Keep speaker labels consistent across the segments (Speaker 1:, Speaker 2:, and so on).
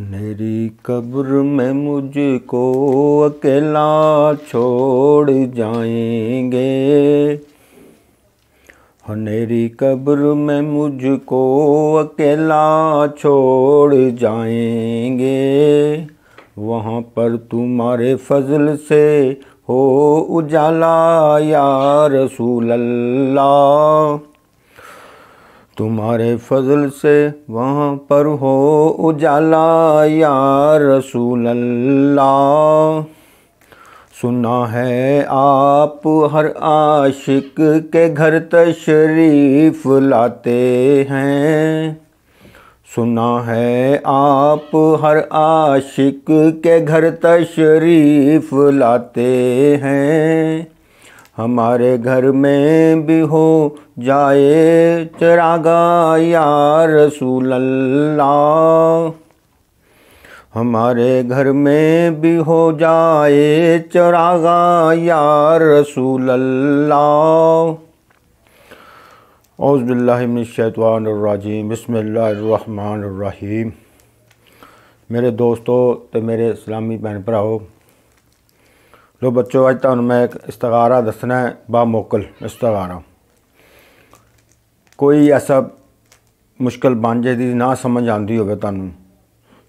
Speaker 1: अनेरी कब्र में मुझको अकेला छोड़ जाएंगे अनेरी हाँ, कब्र में मुझको अकेला छोड़ जाएंगे वहाँ पर तुम्हारे फजल से हो उजाला या रसूल अल्लाह तुम्हारे फजल से वहाँ पर हो उजाला या रसूल अल्लाह सुना है आप हर आशिक के घर तशरीफ लाते हैं सुना है आप हर आशिक के घर तशरीफ लाते हैं हमारे घर में भी हो जाए चरागा या रसूल अल्लाह हमारे घर में भी हो जाए चरागा या रसूल अल्लाह औज़बिल्लिमिनशैतवानरजीम बसमीम मेरे दोस्तों तो मेरे इस्लामी भैन भ्राओ ਲੋ ਬੱਚੋ ਅੱਜ ਤੁਹਾਨੂੰ ਮੈਂ ਇੱਕ ਇਸਤਗਾਰਾ ਦੱਸਣਾ ਹੈ ਬਾ ਮੋਕਲ ਇਸਤਗਾਰਾ ਕੋਈ ਐਸਾ ਮੁਸ਼ਕਲ ਬਣ ਜੇ ਦੀ ਨਾ ਸਮਝ ਆਉਂਦੀ ਹੋਵੇ ਤੁਹਾਨੂੰ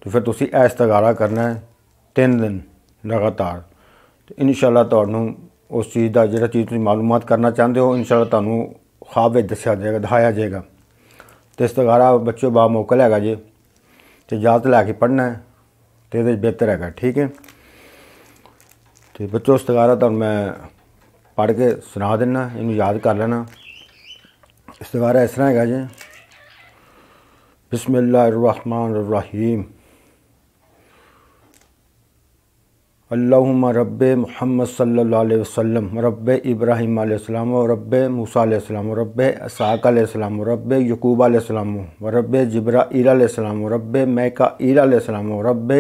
Speaker 1: ਤਾਂ ਫਿਰ ਤੁਸੀਂ ਇਹ ਇਸਤਗਾਰਾ ਕਰਨਾ ਹੈ 3 ਦਿਨ ਲਗਾਤਾਰ ਤੇ ਇਨਸ਼ਾਅੱਲਾ ਤੁਹਾਨੂੰ ਉਸ ਚੀਜ਼ ਦਾ ਜਿਹੜਾ ਚੀਜ਼ ਤੁਸੀਂ ਮਾਲੂਮਾਤ ਕਰਨਾ ਚਾਹੁੰਦੇ ਹੋ ਇਨਸ਼ਾਅੱਲਾ ਤੁਹਾਨੂੰ ਖਾਬ ਵਿੱਚ ਦੱਸਿਆ ਜਾਏਗਾ ਦਿਖਾਇਆ ਜਾਏਗਾ ਤੇ ਇਸਤਗਾਰਾ ਬੱਚੋ ਬਾ ਮੋਕਲ ਹੈਗਾ ਜੀ ਤੇ ਯਾਦ ਲੈ ਕੇ ਪੜ੍ਹਨਾ ਹੈ ਤੇ ਇਹਦੇ ਬਿਹਤਰ ਹੈਗਾ ਠੀਕ ਹੈ ਤੇ ਬੱਚੋ ਇਸਤਗਾਰਾ ਤੁਹਾਨੂੰ ਮੈਂ ਪੜ੍ਹ ਕੇ ਸੁਣਾ ਦਿੰਨਾ ਇਹਨੂੰ ਯਾਦ ਕਰ ਲੈਣਾ ਇਸਤਗਾਰਾ ਇਸ ਤਰ੍ਹਾਂ ਹੈਗਾ ਜੀ ਬਿਸਮਿਲ੍ਲਾਹਿਰ ਰਹਿਮਾਨਿਰ ਰਹੀਮ अल्लाम रब महमद सल्ला वसम रब इब्राहिम आसमाम रब मूसम रब साक़ाम रब यकूब आसमाम रब जब्राईलम रब मैकाईलम रब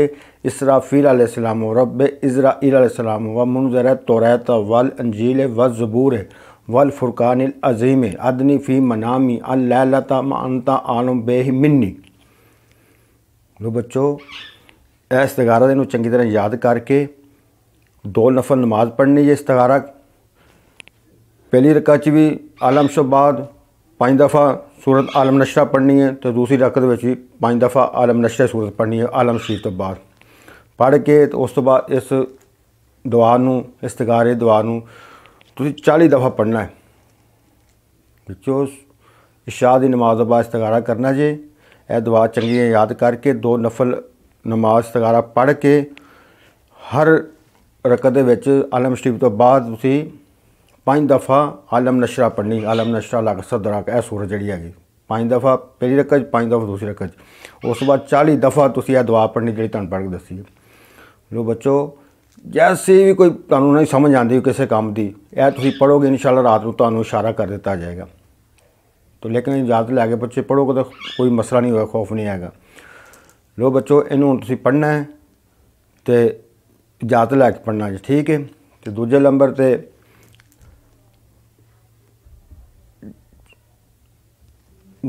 Speaker 1: इसराफ़ीलम रब इसराईलम व मुनजर तौरात वल अंजील व ज़बूर अज़ीम अदनी फ़ी मनामी अल्लाता मनता आलम बेह मिन्नी लो बच्चो इस तगारा ਇਹਨੂੰ तरह याद करके ਦੋ ਨਫਲ ਨਮਾਜ਼ पढ़नी है इस्तारा ਪਹਿਲੀ रकत भी ਆਲਮ शब बाद ਪੰਜ ਦਫਾ ਸੂਰਤ ਆਲਮ ਨਸ਼ਰਾ ਪੜ੍ਹਨੀ ਹੈ ਤੇ ਦੂਸਰੀ ਰਕਤ ਵਿੱਚ ਵੀ ਪੰਜ ਦਫਾ ਆਲਮ ਨਸ਼ਰਾ ਸੂਰਤ ਪੜ੍ਹਨੀ ਹੈ ਆਲਮ ਸ਼ਰੀਫ ਤੋਂ ਬਾਅਦ ਪੜ੍ਹ ਕੇ ਤੇ ਉਸ ਤੋਂ ਬਾਅਦ ਇਸ ਦੁਆ ਨੂੰ ਇਸਤਗਾਰੇ ਦੁਆ ਨੂੰ ਤੁਸੀਂ 40 ਦਫਾ ਪੜ੍ਹਨਾ ਹੈ ਵਿੱਚੋਂ ਇਸ਼ਾ ਦੀ ਨਮਾਜ਼ ਤੋਂ ਬਾਅਦ ਇਸਤਗਾਰਾ ਕਰਨਾ ਜੇ ਇਹ ਦੁਆ ਚੰਗੀ ਯਾਦ ਕਰਕੇ ਦੋ ਨਫਲ ਨਮਾਜ਼ ਇਸਤਗਾਰਾ ਪੜ੍ਹ ਕੇ ਹਰ ਰਕਤ ਦੇ ਵਿੱਚ ਆਲਮ ਸ਼ਰੀਫ ਤੋਂ ਬਾਅਦ ਤੁਸੀਂ ਪੰਜ ਦਫਾ ਆਲਮ ਨਸ਼ਰਾ ਪੜ੍ਹਨੀ ਆਲਮ ਨਸ਼ਰਾ ਲਗ ਸਦਰਾਕ ਇਹ ਸੂਰਤ ਜਿਹੜੀ ਹੈਗੀ ਪੰਜ ਦਫਾ ਪਹਿਲੀ ਰਕਤ ਪੰਜ ਦਫਾ ਦੂਸਰੀ ਰਕਤ ਉਸ ਤੋਂ ਬਾਅਦ 40 ਦਫਾ ਤੁਸੀਂ ਇਹ ਦੁਆ ਪੜ੍ਹਨੀ ਜਿਹੜੀ ਤੁਹਾਨੂੰ ਪੜ੍ਹ ਕੇ ਦੱਸੀ ਲੋ ਬੱਚੋ ਜੈਸੇ ਵੀ ਕੋਈ ਤੁਹਾਨੂੰ ਨਹੀਂ ਸਮਝ ਆਉਂਦੀ ਕਿਸੇ ਕੰਮ ਦੀ ਇਹ ਤੁਸੀਂ ਪੜੋਗੇ ਇਨਸ਼ਾਅੱਲਾ ਰਾਤ ਨੂੰ ਤੁਹਾਨੂੰ ਇਸ਼ਾਰਾ ਕਰ ਦਿੱਤਾ ਜਾਏਗਾ ਤੋ ਲੇਕਿਨ ਇਜਾਜ਼ਤ ਲੈ ਕੇ ਬੱਚੇ ਪੜੋਗੇ ਤਾਂ ਕੋਈ ਮਸਲਾ ਨਹੀਂ ਹੋਇਆ ਖੌਫ ਨਹੀਂ ਆਏਗਾ ਲੋ ਬੱਚੋ ਇਹਨੂੰ ਤੁਸੀਂ ਪੜ੍ਹਨਾ ਹੈ ਤੇ ਜਾਤ ਲੈ ਕੇ ਪੜਨਾ ਜੀ ਠੀਕ ਹੈ ਤੇ ਦੂਜੇ ਨੰਬਰ ਤੇ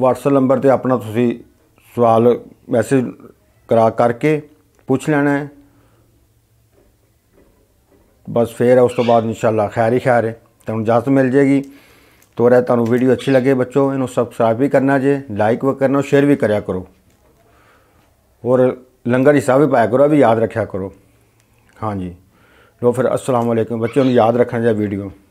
Speaker 1: WhatsApp ਨੰਬਰ ਤੇ ਆਪਣਾ ਤੁਸੀਂ ਸਵਾਲ ਮੈਸੇਜ ਕਰਾ ਕਰਕੇ ਪੁੱਛ ਲੈਣਾ ਹੈ ਬਸ ਫੇਰ ਉਸ ਤੋਂ ਬਾਅਦ ਇਨਸ਼ਾਅੱਲਾ ਖੈਰ ਹੀ ਖੈਰ ਹੈ ਤੁਹਾਨੂੰ ਜਾਤ ਮਿਲ ਜੇਗੀ ਤੋਰੇ ਤੁਹਾਨੂੰ ਵੀਡੀਓ ਅੱਛੀ ਲੱਗੇ ਬੱਚੋ ਇਹਨੂੰ ਸਬਸਕ੍ਰਾਈਬ ਵੀ ਕਰਨਾ ਜੇ ਲਾਈਕ ਵੀ ਕਰਨਾ ਸ਼ੇਅਰ ਵੀ ਕਰਿਆ ਕਰੋ ਔਰ ਲੰਗਰ ਹਿਸਾਬ ਵੀ ਪਾਇਆ ਕਰੋ ਵੀ ਯਾਦ ਰੱਖਿਆ ਕਰੋ हाँ जी लो फिर अस्सलाम बच्चों ने याद रखना चाहिए वीडियो